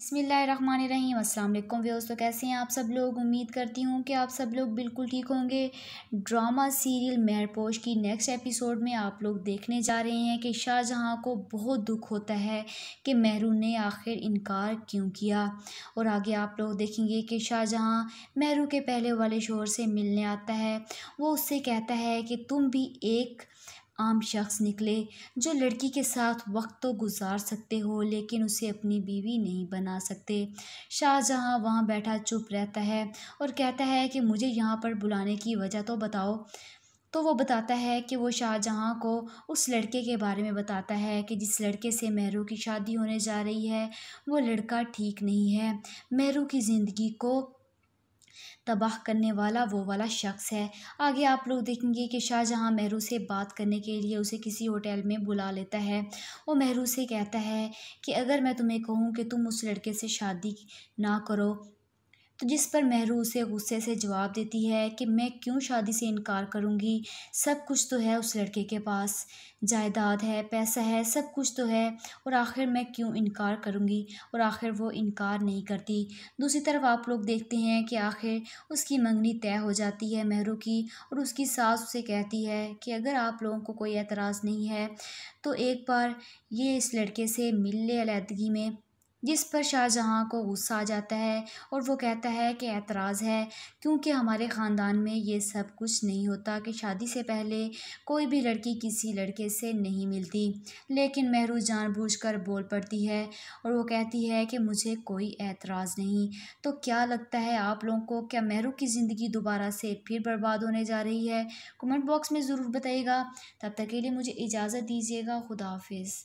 बसमीम अल्लाम तो कैसे हैं आप सब लोग उम्मीद करती हूँ कि आप सब लोग बिल्कुल ठीक होंगे ड्रामा सीरियल मेहरपोश की नेक्स्ट एपिसोड में आप लोग देखने जा रहे हैं कि शाहजहाँ को बहुत दुख होता है कि महरू ने आखिर इनकार क्यों किया और आगे आप लोग देखेंगे कि शाहजहाँ महरू के पहले वाले शोहर से मिलने आता है वो उससे कहता है कि तुम भी एक आम शख्स निकले जो लड़की के साथ वक्त तो गुजार सकते हो लेकिन उसे अपनी बीवी नहीं बना सकते शाहजहाँ वहाँ बैठा चुप रहता है और कहता है कि मुझे यहाँ पर बुलाने की वजह तो बताओ तो वो बताता है कि वो शाहजहाँ को उस लड़के के बारे में बताता है कि जिस लड़के से मेहरू की शादी होने जा रही है वो लड़का ठीक नहीं है मेहरू की ज़िंदगी को तबाह करने वाला वो वाला शख्स है आगे आप लोग देखेंगे कि शाहजहाँ महरू से बात करने के लिए उसे किसी होटल में बुला लेता है वो महरू से कहता है कि अगर मैं तुम्हें कहूँ कि तुम उस लड़के से शादी ना करो तो जिस पर महरू उसे गुस्से से जवाब देती है कि मैं क्यों शादी से इनकार करूँगी सब कुछ तो है उस लड़के के पास जायदाद है पैसा है सब कुछ तो है और आखिर मैं क्यों इनकार करूँगी और आखिर वो इनकार नहीं करती दूसरी तरफ आप लोग देखते हैं कि आखिर उसकी मंगनी तय हो जाती है महरू की और उसकी सास उसे कहती है कि अगर आप लोगों को कोई एतराज़ नहीं है तो एक बार ये इस लड़के से मिल लेदगी में जिस पर शाहजहाँ को गुस्सा आ जाता है और वो कहता है कि एतराज़ है क्योंकि हमारे ख़ानदान में ये सब कुछ नहीं होता कि शादी से पहले कोई भी लड़की किसी लड़के से नहीं मिलती लेकिन महरू जानबूझकर बोल पड़ती है और वो कहती है कि मुझे कोई एतराज़ नहीं तो क्या लगता है आप लोगों को क्या महरू की ज़िंदगी दोबारा से फिर बर्बाद होने जा रही है कमेंट बॉक्स में ज़रूर बताइएगा तब तक के लिए मुझे इजाज़त दीजिएगा खुदाफिज़